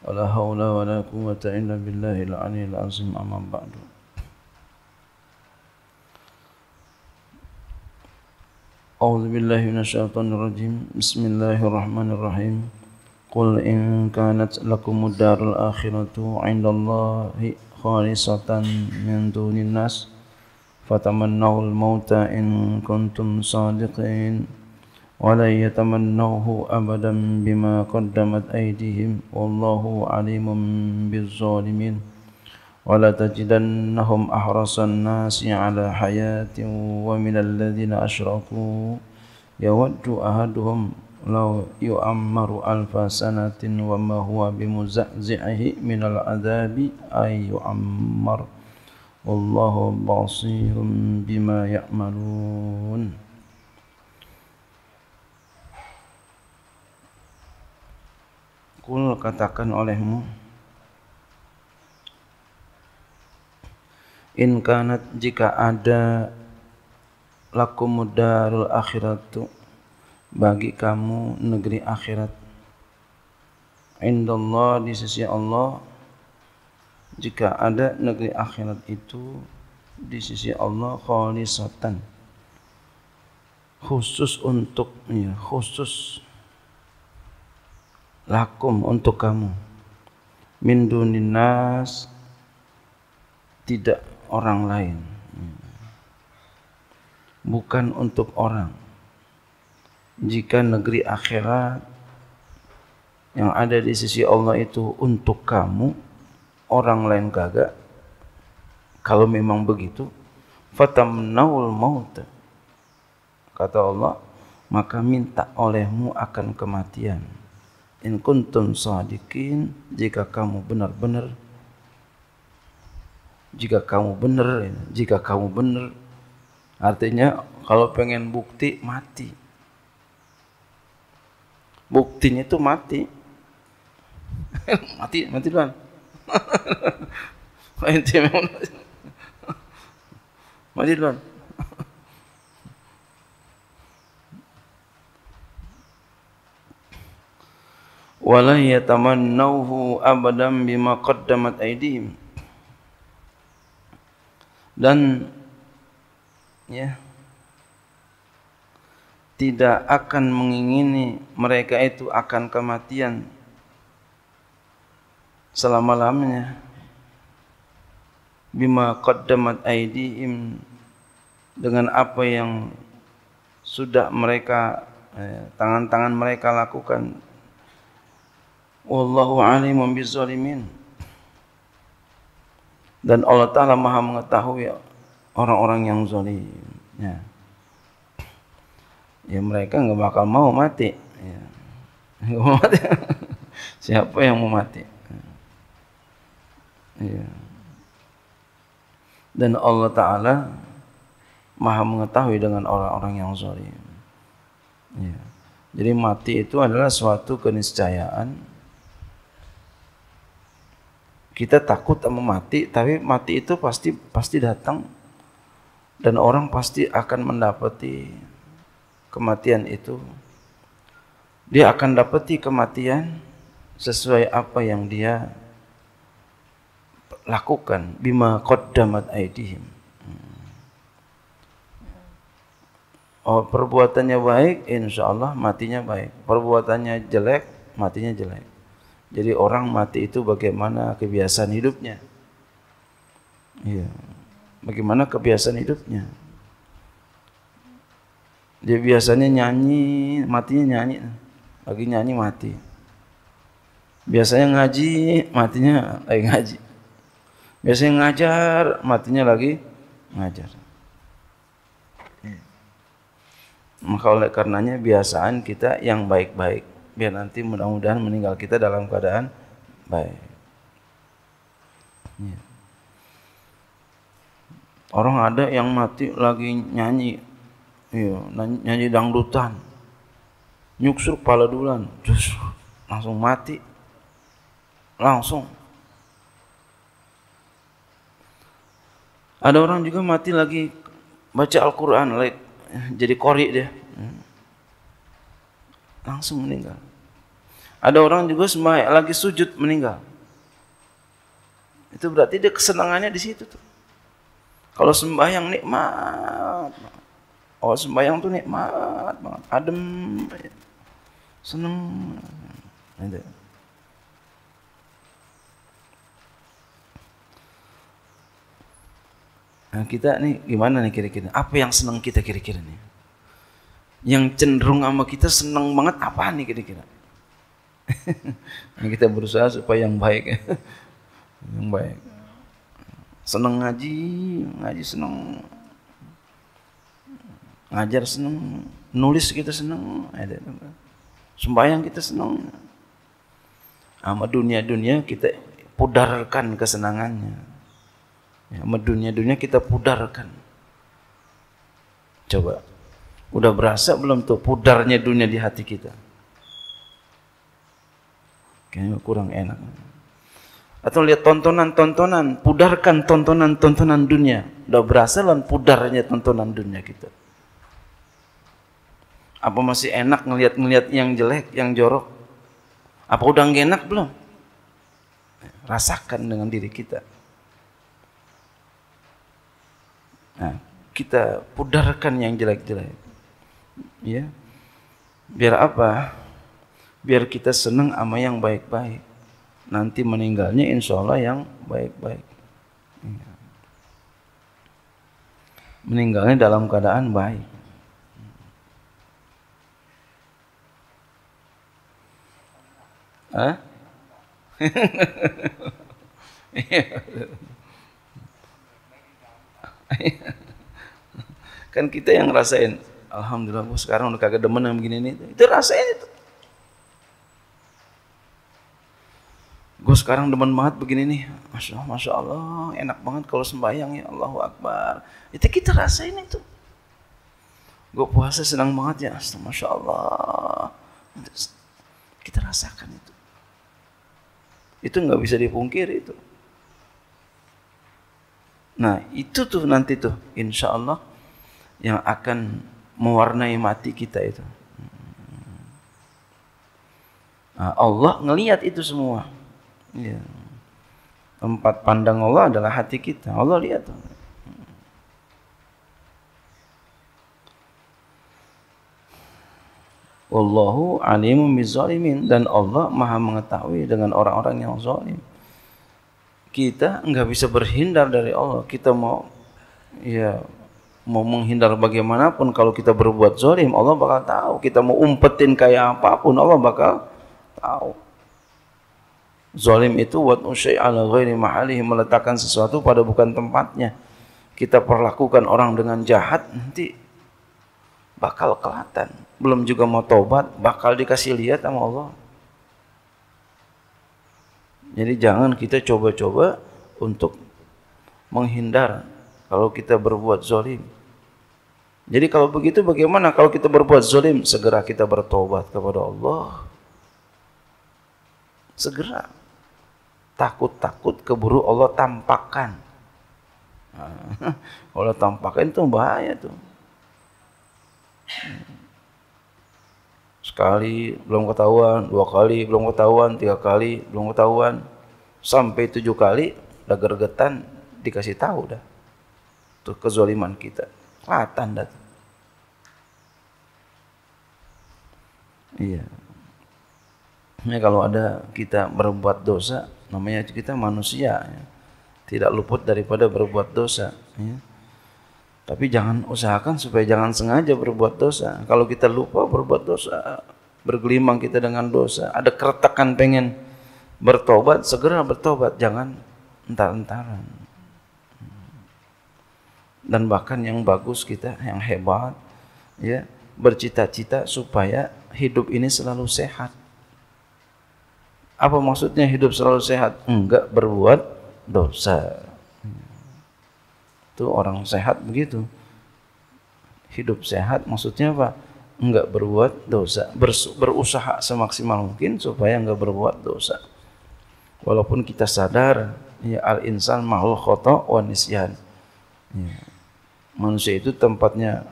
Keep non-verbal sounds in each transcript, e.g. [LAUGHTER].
ولا حول ولا قوة إلا بالله العلي العظيم أما بعد أعوذ بالله من الشيطان الرجيم بسم الله الرحمن الرحيم قل إن كانت لكم الدار الآخرة عند الله خالصة من دون الناس فتمنوا الموت إن كنتم صادقين ولن يتمنوه أبدا بما قدمت أيديهم والله عليم بالظالمين ولتجدنهم أحرص الناس على حياة ومن الذين أشركوا يود أحدهم لو يؤمر ألف سنة وما هو بمزعزعه من العذاب أن يؤمر والله بصير بما يعملون Kul katakan olehmu In kanat jika ada lakumudarul akhiratu bagi kamu negeri akhirat indallah di sisi Allah jika ada negeri akhirat itu di sisi Allah khalisatan khusus untuk ya, khusus lakum untuk kamu min dunin tidak orang lain bukan untuk orang jika negeri akhirat yang ada di sisi Allah itu untuk kamu orang lain kagak kalau memang begitu fatamnaul maut kata Allah maka minta olehmu akan kematian in kuntum sadikin jika kamu benar-benar jika kamu benar jika kamu benar artinya kalau pengen bukti mati buktinya itu mati [LAUGHS] mati mati kan [LAUGHS] mati duluan ولا يتمنوه أبدا بما قدمت أيديهم dan ya tidak akan mengingini mereka itu akan kematian selama-lamanya bima qaddamat aidihim dengan apa yang sudah mereka eh, tangan-tangan eh, mereka lakukan Wallahu alimun bizalimin. Dan Allah Ta'ala maha mengetahui orang-orang yang zalim. Ya. ya mereka nggak bakal mau mati. Ya. Gak mau mati. [LAUGHS] Siapa yang mau mati? Ya. Dan Allah Ta'ala maha mengetahui dengan orang-orang yang zalim. Ya. Jadi mati itu adalah suatu keniscayaan kita takut sama mati tapi mati itu pasti pasti datang dan orang pasti akan mendapati kematian itu dia akan dapati kematian sesuai apa yang dia lakukan bima qaddamat aidihim hmm. Oh, perbuatannya baik, insya Allah matinya baik. Perbuatannya jelek, matinya jelek. Jadi orang mati itu bagaimana kebiasaan hidupnya. Iya. Bagaimana kebiasaan hidupnya. Dia biasanya nyanyi, matinya nyanyi. Lagi nyanyi mati. Biasanya ngaji, matinya lagi ngaji. Biasanya ngajar, matinya lagi ngajar. Maka oleh karenanya biasaan kita yang baik-baik biar nanti mudah-mudahan meninggal kita dalam keadaan baik. Ya. Orang ada yang mati lagi nyanyi, ya, nyanyi dangdutan, nyuksur kepala dulan, langsung mati, langsung. Ada orang juga mati lagi baca Al-Quran, jadi kori dia langsung meninggal. Ada orang juga semai lagi sujud meninggal. Itu berarti dia kesenangannya di situ tuh. Kalau sembahyang nikmat. Oh sembahyang tuh nikmat banget, adem, seneng. Gitu. Nah, kita nih gimana nih kira-kira? Apa yang seneng kita kira-kira nih? yang cenderung sama kita seneng banget apa nih kira-kira? [LAUGHS] kita berusaha supaya yang baik, [LAUGHS] yang baik. Seneng ngaji, ngaji seneng, ngajar seneng, nulis kita seneng, sembahyang kita seneng. Sama dunia-dunia kita pudarkan kesenangannya. ama sama dunia-dunia kita pudarkan. Coba Udah berasa belum tuh pudarnya dunia di hati kita? Kayaknya kurang enak. Atau lihat tontonan-tontonan, pudarkan tontonan-tontonan dunia. Udah berasa belum pudarnya tontonan dunia kita? Apa masih enak ngelihat-ngelihat yang jelek, yang jorok? Apa udah nggak enak belum? Rasakan dengan diri kita. Nah, kita pudarkan yang jelek-jelek. Ya. Biar apa? Biar kita senang sama yang baik-baik. Nanti meninggalnya insya Allah yang baik-baik. Iya. Meninggalnya dalam keadaan baik. Hah? [LAUGHS] Iya. [LAUGHS] kan kita yang rasain Alhamdulillah bos sekarang udah kagak demen yang begini nih. Itu rasanya itu. Gue sekarang demen banget begini nih. Masya Allah, Masya Allah enak banget kalau sembahyang ya Allahu Akbar. Itu kita rasain itu. Gue puasa senang banget ya. Masya Allah. Kita rasakan itu. Itu nggak bisa dipungkir itu. Nah itu tuh nanti tuh insya Allah yang akan mewarnai mati kita itu. Nah, Allah ngelihat itu semua. Ya. Empat pandang Allah adalah hati kita. Allah lihat. Wallahu alimun bizalimin dan Allah Maha mengetahui dengan orang-orang yang zalim. Kita enggak bisa berhindar dari Allah. Kita mau ya mau menghindar bagaimanapun kalau kita berbuat zolim Allah bakal tahu kita mau umpetin kayak apapun Allah bakal tahu zolim itu buat usai ala ghairi mahalihi meletakkan sesuatu pada bukan tempatnya kita perlakukan orang dengan jahat nanti bakal kelihatan belum juga mau tobat bakal dikasih lihat sama Allah jadi jangan kita coba-coba untuk menghindar kalau kita berbuat zalim. Jadi kalau begitu bagaimana kalau kita berbuat zalim? Segera kita bertobat kepada Allah. Segera. Takut-takut keburu Allah tampakkan. [LAUGHS] Allah tampakkan itu bahaya tuh. Sekali belum ketahuan, dua kali belum ketahuan, tiga kali belum ketahuan. Sampai tujuh kali udah gergetan dikasih tahu dah. Tuh kezoliman kita. Kelihatan dah Iya. Ya, kalau ada kita berbuat dosa, namanya kita manusia, ya. tidak luput daripada berbuat dosa. Ya. Tapi jangan usahakan supaya jangan sengaja berbuat dosa. Kalau kita lupa berbuat dosa, bergelimang kita dengan dosa, ada keretakan pengen bertobat, segera bertobat, jangan entar-entaran. Dan bahkan yang bagus kita, yang hebat, ya bercita-cita supaya hidup ini selalu sehat. Apa maksudnya hidup selalu sehat? Enggak berbuat dosa. Itu orang sehat begitu. Hidup sehat maksudnya apa? Enggak berbuat dosa. Berusaha semaksimal mungkin supaya enggak berbuat dosa. Walaupun kita sadar ya al insan makhluk khoto wa nisyan. Ya. Manusia itu tempatnya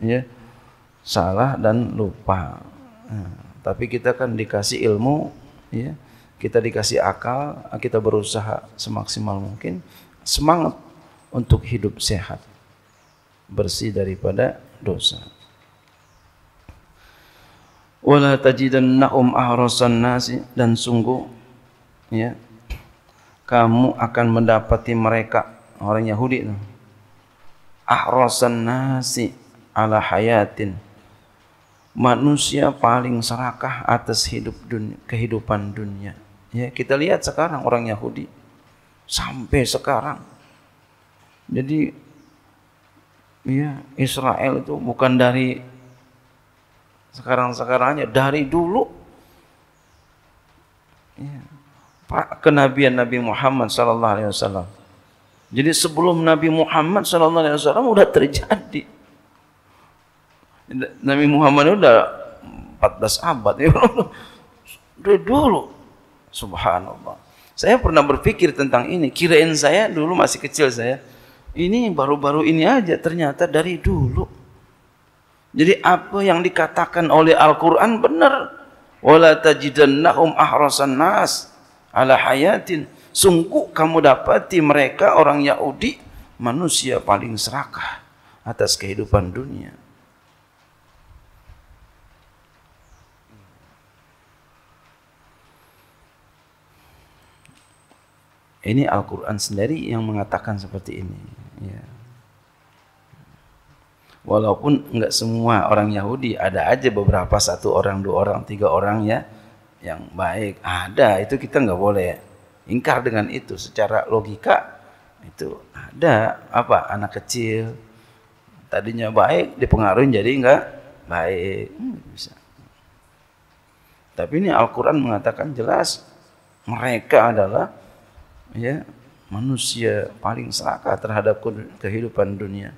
ya salah dan lupa. Nah, tapi kita kan dikasih ilmu, ya, kita dikasih akal, kita berusaha semaksimal mungkin, semangat untuk hidup sehat, bersih daripada dosa. Wala tajidannahum ahrasan nasi dan sungguh ya kamu akan mendapati mereka orang Yahudi ahrasan nasi ala hayatin manusia paling serakah atas hidup dunia, kehidupan dunia. Ya, kita lihat sekarang orang Yahudi sampai sekarang. Jadi ya Israel itu bukan dari sekarang-sekarangnya, dari dulu. Ya, kenabian Nabi Muhammad sallallahu alaihi wasallam. Jadi sebelum Nabi Muhammad sallallahu alaihi wasallam sudah terjadi Nabi Muhammad udah 14 abad ya. [LAUGHS] Dari dulu. Subhanallah. Saya pernah berpikir tentang ini. Kirain saya dulu masih kecil saya. Ini baru-baru ini aja ternyata dari dulu. Jadi apa yang dikatakan oleh Al-Quran benar. Wala tajidannahum ahrasan nas ala hayatin. Sungguh kamu dapati mereka orang Yahudi manusia paling serakah atas kehidupan dunia. Ini Al-Quran sendiri yang mengatakan seperti ini. Ya. Walaupun nggak semua orang Yahudi, ada aja beberapa satu orang, dua orang, tiga orang ya yang baik ada itu kita nggak boleh ingkar dengan itu secara logika itu ada apa anak kecil tadinya baik dipengaruhi jadi nggak baik hmm, bisa tapi ini Al-Quran mengatakan jelas mereka adalah ya manusia paling serakah terhadap kehidupan dunia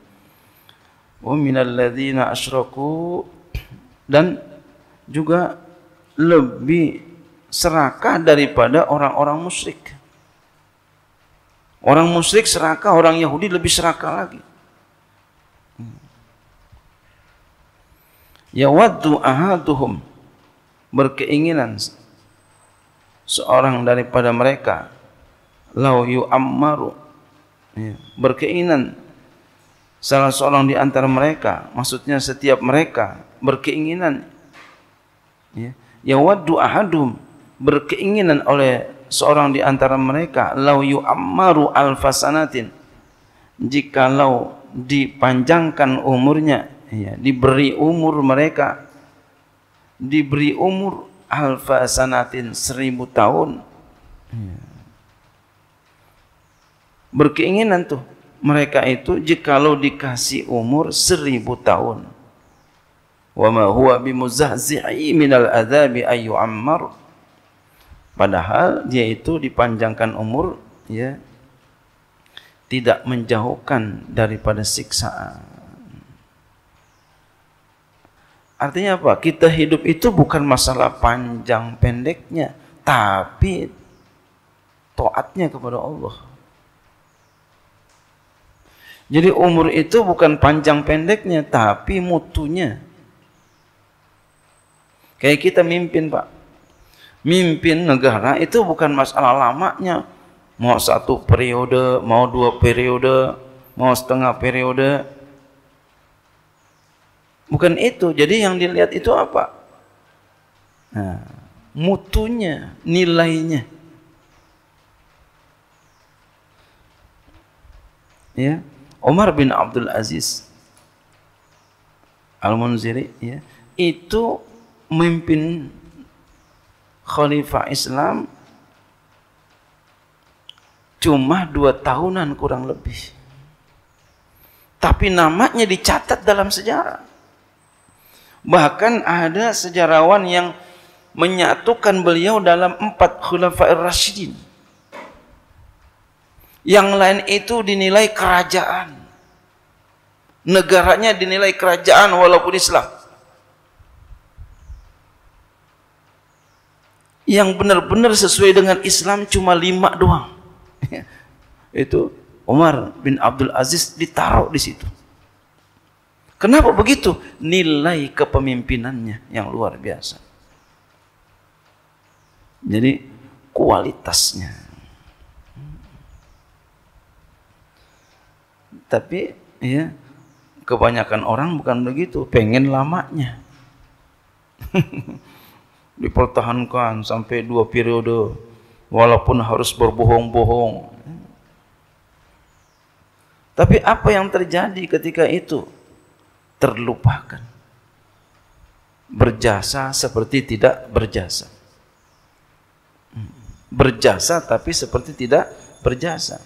wa minal ladzina asyraku dan juga lebih serakah daripada orang-orang musyrik. Orang musyrik serakah, orang Yahudi lebih serakah lagi. Yawaddu ahaduhum berkeinginan seorang daripada mereka lau ammaru ya, berkeinginan salah seorang di antara mereka maksudnya setiap mereka berkeinginan ya yawaddu ahadum berkeinginan oleh seorang di antara mereka lau ammaru alfasanatin jikalau dipanjangkan umurnya ya, diberi umur mereka diberi umur alfasanatin seribu tahun ya berkeinginan tuh mereka itu jikalau dikasih umur seribu tahun. Wa huwa bimuzahzi'i minal ayu ammar. Padahal dia itu dipanjangkan umur ya tidak menjauhkan daripada siksaan. Artinya apa? Kita hidup itu bukan masalah panjang pendeknya, tapi toatnya kepada Allah. Jadi umur itu bukan panjang pendeknya, tapi mutunya. Kayak kita mimpin Pak. Mimpin negara itu bukan masalah lamanya. Mau satu periode, mau dua periode, mau setengah periode. Bukan itu. Jadi yang dilihat itu apa? Nah, mutunya, nilainya. Ya. Umar bin Abdul Aziz Al-Munziri ya, itu memimpin khalifah Islam cuma dua tahunan kurang lebih. Tapi namanya dicatat dalam sejarah. Bahkan ada sejarawan yang menyatukan beliau dalam empat khulafair rasyidin. Yang lain itu dinilai kerajaan. Negaranya dinilai kerajaan walaupun Islam. Yang benar-benar sesuai dengan Islam cuma lima doang. [LAUGHS] itu Umar bin Abdul Aziz ditaruh di situ. Kenapa begitu? Nilai kepemimpinannya yang luar biasa. Jadi kualitasnya. Tapi ya kebanyakan orang bukan begitu, pengen lamanya. [LAUGHS] Dipertahankan sampai dua periode walaupun harus berbohong-bohong. Tapi apa yang terjadi ketika itu? Terlupakan. Berjasa seperti tidak berjasa. Hmm. Berjasa tapi seperti tidak berjasa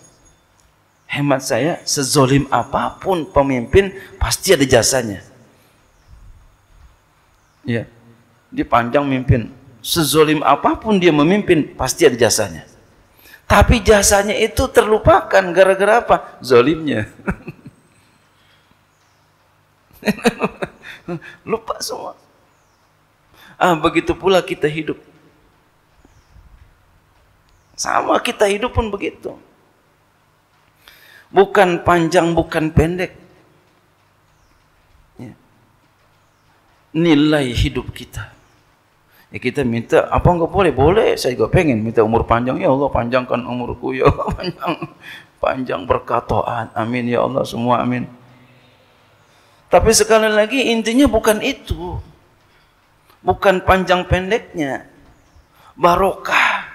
hemat saya sezolim apapun pemimpin pasti ada jasanya ya dia panjang mimpin sezolim apapun dia memimpin pasti ada jasanya tapi jasanya itu terlupakan gara-gara apa zolimnya [LAUGHS] lupa semua ah begitu pula kita hidup sama kita hidup pun begitu Bukan panjang, bukan pendek. Ya. Nilai hidup kita. Ya kita minta, apa enggak boleh? Boleh, saya juga pengen minta umur panjang. Ya Allah, panjangkan umurku. Ya Allah, [LAUGHS] panjang, panjang berkat Amin, ya Allah, semua amin. Tapi sekali lagi intinya bukan itu. Bukan panjang pendeknya. Barokah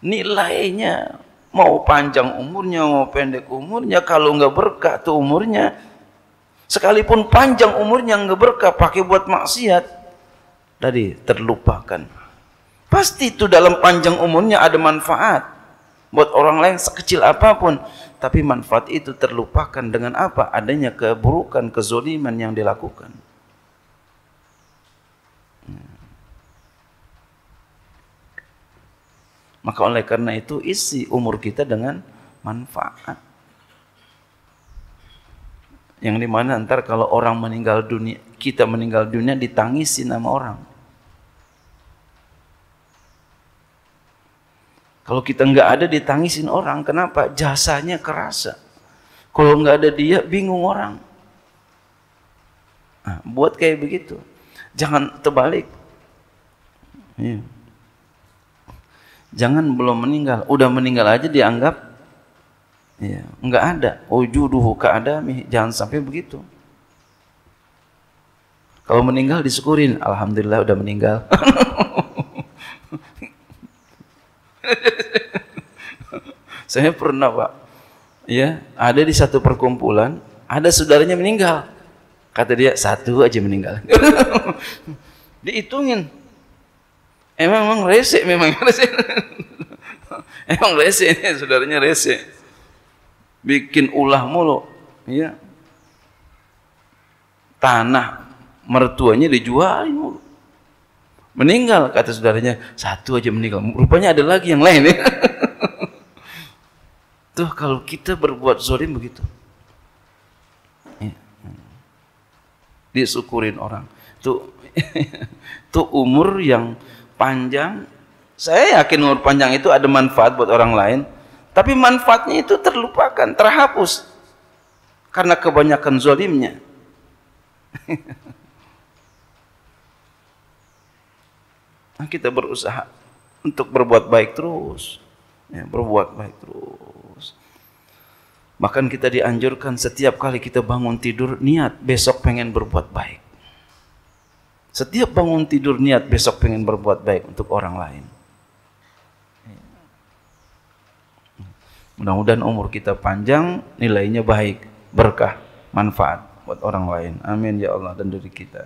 nilainya Mau panjang umurnya, mau pendek umurnya, kalau nggak berkah tuh umurnya. Sekalipun panjang umurnya nggak berkah, pakai buat maksiat. Tadi terlupakan. Pasti itu dalam panjang umurnya ada manfaat. Buat orang lain sekecil apapun. Tapi manfaat itu terlupakan dengan apa? Adanya keburukan, kezoliman yang dilakukan. Hmm. Maka oleh karena itu isi umur kita dengan manfaat. Yang dimana ntar kalau orang meninggal dunia, kita meninggal dunia ditangisi nama orang. Kalau kita nggak ada ditangisin orang, kenapa? Jasanya kerasa. Kalau nggak ada dia, bingung orang. Nah, buat kayak begitu. Jangan terbalik. Iya. Jangan belum meninggal, udah meninggal aja dianggap ya, enggak ada. Wujuduhu keadami, jangan sampai begitu. Kalau meninggal disyukurin, alhamdulillah udah meninggal. [LAUGHS] Saya pernah, Pak. Ya, ada di satu perkumpulan, ada saudaranya meninggal. Kata dia, satu aja meninggal. [LAUGHS] Dihitungin, Eh, [LAUGHS] emang emang rese memang ya, rese. emang rese ini saudaranya rese. Bikin ulah mulu, ya. Tanah mertuanya dijual mulu. Meninggal kata saudaranya, satu aja meninggal. Rupanya ada lagi yang lain ya. [LAUGHS] Tuh kalau kita berbuat zolim begitu. Ya. Disyukurin orang. Tuh [LAUGHS] tuh umur yang panjang. Saya yakin umur panjang itu ada manfaat buat orang lain, tapi manfaatnya itu terlupakan, terhapus karena kebanyakan zolimnya. [LAUGHS] nah, kita berusaha untuk berbuat baik terus, ya, berbuat baik terus. Bahkan kita dianjurkan setiap kali kita bangun tidur niat besok pengen berbuat baik. Setiap bangun tidur niat besok pengen berbuat baik untuk orang lain. Mudah-mudahan umur kita panjang, nilainya baik, berkah, manfaat buat orang lain. Amin ya Allah dan diri kita.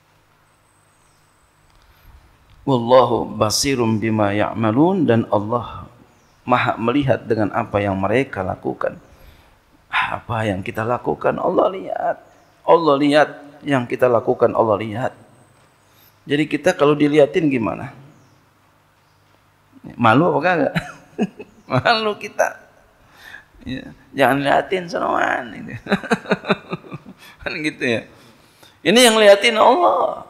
[LAUGHS] Wallahu basirum bima ya'malun dan Allah maha melihat dengan apa yang mereka lakukan. Apa yang kita lakukan Allah lihat. Allah lihat yang kita lakukan Allah lihat. Jadi kita kalau dilihatin gimana? Malu apa enggak? [LAUGHS] Malu kita. Ya, jangan liatin sonoan gitu. [LAUGHS] kan gitu ya. Ini yang liatin Allah.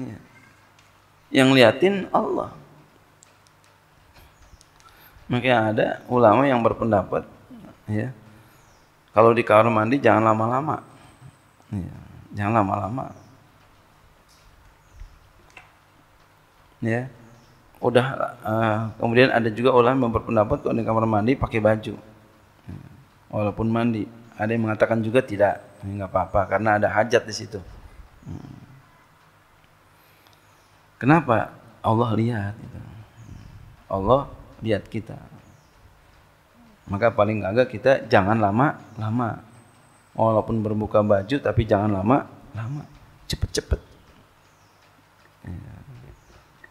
Ya. Yang liatin Allah. Mungkin ada ulama yang berpendapat ya, kalau di kamar mandi jangan lama-lama. Ya, jangan lama-lama. Ya. Udah uh, kemudian ada juga orang ulama berpendapat kalau di kamar mandi pakai baju. Iya. Walaupun mandi, ada yang mengatakan juga tidak, ya, nggak apa-apa karena ada hajat di situ. Hmm. Kenapa? Allah lihat. Gitu. Allah lihat kita. Maka paling agak kita jangan lama-lama. Walaupun berbuka baju tapi jangan lama-lama. Cepet-cepet. Iya.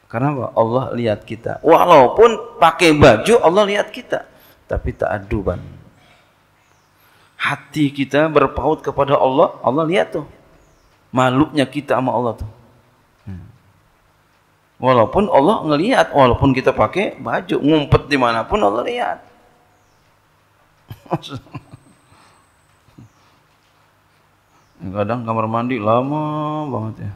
Karena apa? Allah lihat kita. Walaupun pakai baju Allah lihat kita. Tapi tak aduban. Hati kita berpaut kepada Allah, Allah lihat tuh. Malunya kita sama Allah tuh. Hmm. Walaupun Allah ngelihat, walaupun kita pakai baju, ngumpet dimanapun Allah lihat. Kadang kamar mandi lama banget ya.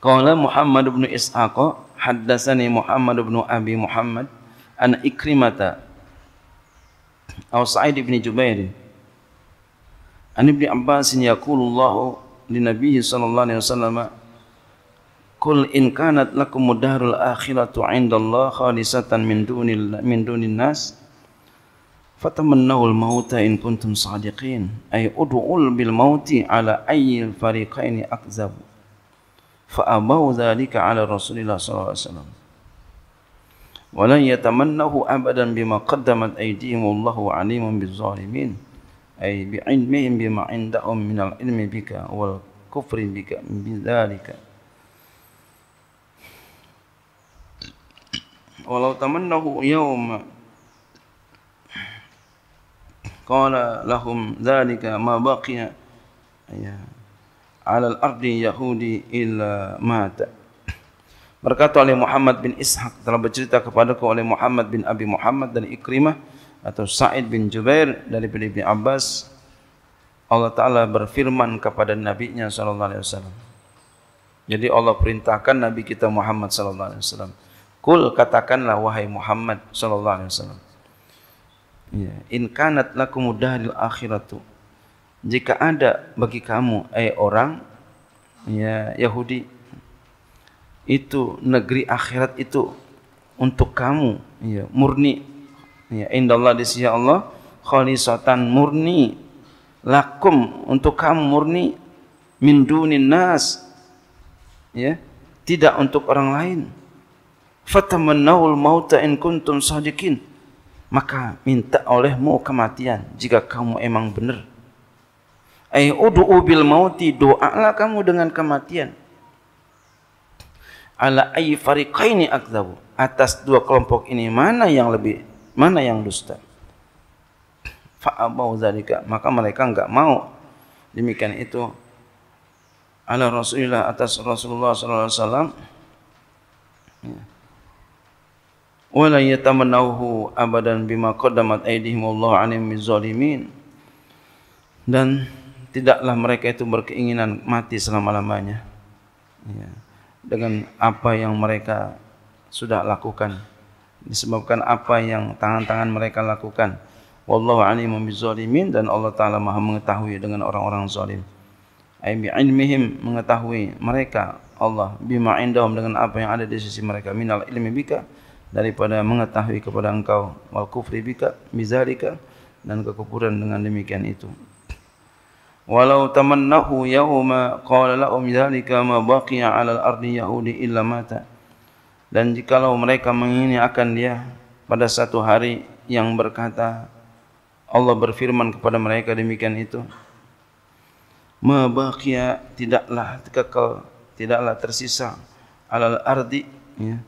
Qala Muhammad bin Ishaq haddatsani Muhammad bin Abi Muhammad an Ikrimata aw Sa'id bin Jubair an Ibnu Abbas yaqulu Allah li Nabihi sallallahu alaihi wasallam Kul in kanat lakum darul akhiratu indallah khalisatan min dunil min dunin nas fatamannawul mauta in kuntum sadiqin ay ud'ul bil mauti ala ayyil fariqaini akzab fa abau dzalika ala Rasulillah sallallahu alaihi wasallam ولن يتمنه أبدا بما قدمت أيديهم والله عليم بالظالمين أي بعلمهم بما عندهم من العلم بك والكفر بك بذلك walau tamannahu yawma qala lahum dhalika ma baqiya ya ala al-ardi yahudi illa mata berkata oleh Muhammad bin Ishaq telah bercerita kepadaku oleh Muhammad bin Abi Muhammad dan Ikrimah atau Sa'id bin Jubair dari Ibnu Abbas Allah Ta'ala berfirman kepada Nabi-Nya SAW. Jadi Allah perintahkan Nabi kita Muhammad SAW. Kul katakanlah wahai Muhammad sallallahu alaihi wasallam. Ya, in kanat lakum dahril akhiratu. Jika ada bagi kamu eh orang ya Yahudi itu negeri akhirat itu untuk kamu ya murni ya indallah di sisi Allah khalisatan murni lakum untuk kamu murni min dunin nas ya tidak untuk orang lain Fatamannawul mauta in kuntum sadiqin. Maka minta olehmu kematian jika kamu emang benar. Ay udu'u bil mauti, doalah kamu dengan kematian. Ala ayyi fariqaini akdzabu. Atas dua kelompok ini mana yang lebih mana yang dusta? Fa'abau dzalika, maka mereka enggak mau. Demikian itu ala Rasulillah atas Rasulullah sallallahu alaihi wasallam. Ya. ولا يتمنوه ابدا بما قدمت ايديهم الله عليهم من الظالمين dan tidaklah mereka itu berkeinginan mati selama-lamanya ya. dengan apa yang mereka sudah lakukan disebabkan apa yang tangan-tangan mereka lakukan wallahu alimun bizzalimin dan Allah taala Maha mengetahui dengan orang-orang zalim ai bi'ilmihim mengetahui mereka Allah bima indahum dengan apa yang ada di sisi mereka minal ilmi bika daripada mengetahui kepada engkau wal kufri bika bizalika dan kekufuran dengan demikian itu walau tamannahu yauma qala la um ma baqiya 'ala al-ardi yahudi illa mata dan jikalau mereka mengingini akan dia pada satu hari yang berkata Allah berfirman kepada mereka demikian itu ma baqiya tidaklah kekal tidaklah tersisa alal ardi ya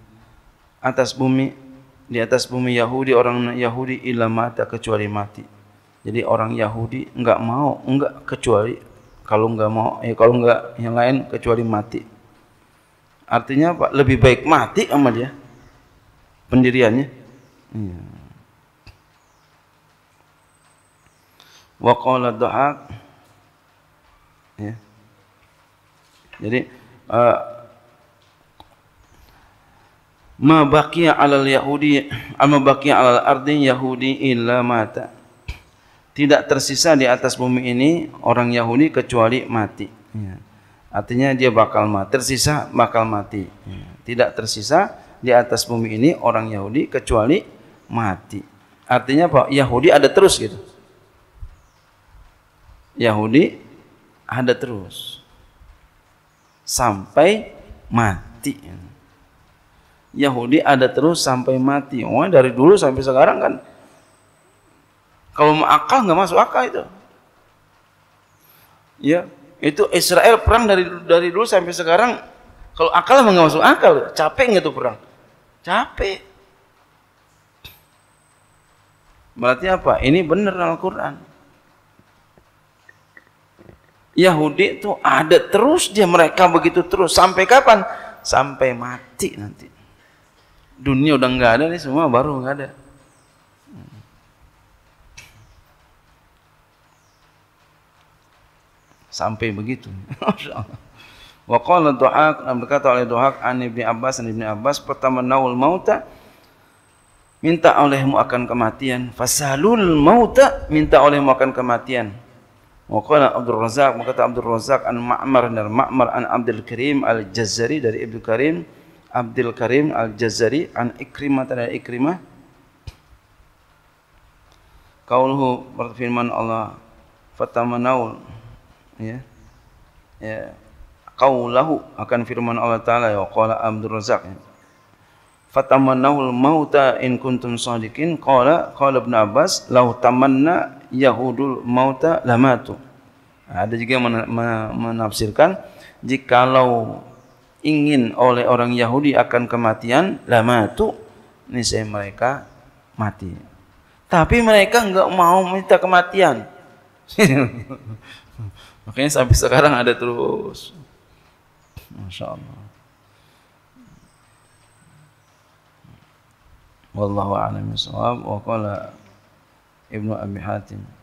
atas bumi di atas bumi Yahudi orang Yahudi ilah mata kecuali mati. Jadi orang Yahudi enggak mau enggak kecuali kalau enggak mau ya kalau enggak yang lain kecuali mati. Artinya apa? Lebih baik mati sama dia pendiriannya. Iya. Wa doa. ya. Jadi uh, ma baqiya 'alal yahudi amma ah, baqiya 'alal ardi yahudi illa mata tidak tersisa di atas bumi ini orang Yahudi kecuali mati ya. artinya dia bakal mati tersisa bakal mati ya. tidak tersisa di atas bumi ini orang Yahudi kecuali mati artinya Pak Yahudi ada terus gitu Yahudi ada terus sampai mati ya. Yahudi ada terus sampai mati. Oh, dari dulu sampai sekarang kan kalau akal nggak masuk akal itu. Ya, itu Israel perang dari dari dulu sampai sekarang kalau akal emang nggak masuk akal. Capek nggak tuh perang? Capek. Berarti apa? Ini benar Al-Quran. Yahudi itu ada terus dia mereka begitu terus sampai kapan? Sampai mati nanti dunia udah nggak ada nih semua baru nggak ada sampai begitu [LAUGHS] wa qala duhaq berkata oleh duhaq an ibni abbas an ibni abbas pertama naul mauta minta olehmu akan kematian fasalul mauta minta olehmu akan kematian wa qala abdul razzaq berkata abdur razzaq an ma'mar dan ma'mar an abdul karim al jazari dari ibnu karim Abdul Karim Al-Jazari an Ikrimah dari Ikrimah Kaulhu berfirman Allah fatamanaul ya ya kaulahu akan firman Allah taala ya qala Abdul Razak ya. fatamanaul mauta in kuntum sadiqin qala qala Ibnu Abbas lau tamanna yahudul mauta lamatu ada juga menafsirkan jikalau ingin oleh orang Yahudi akan kematian, lama itu niscaya mereka mati. Tapi mereka enggak mau minta kematian. [LAUGHS] Makanya sampai sekarang ada terus. Masya Allah. Wallahu a'lam bishawab wa qala Ibnu Abi Hatim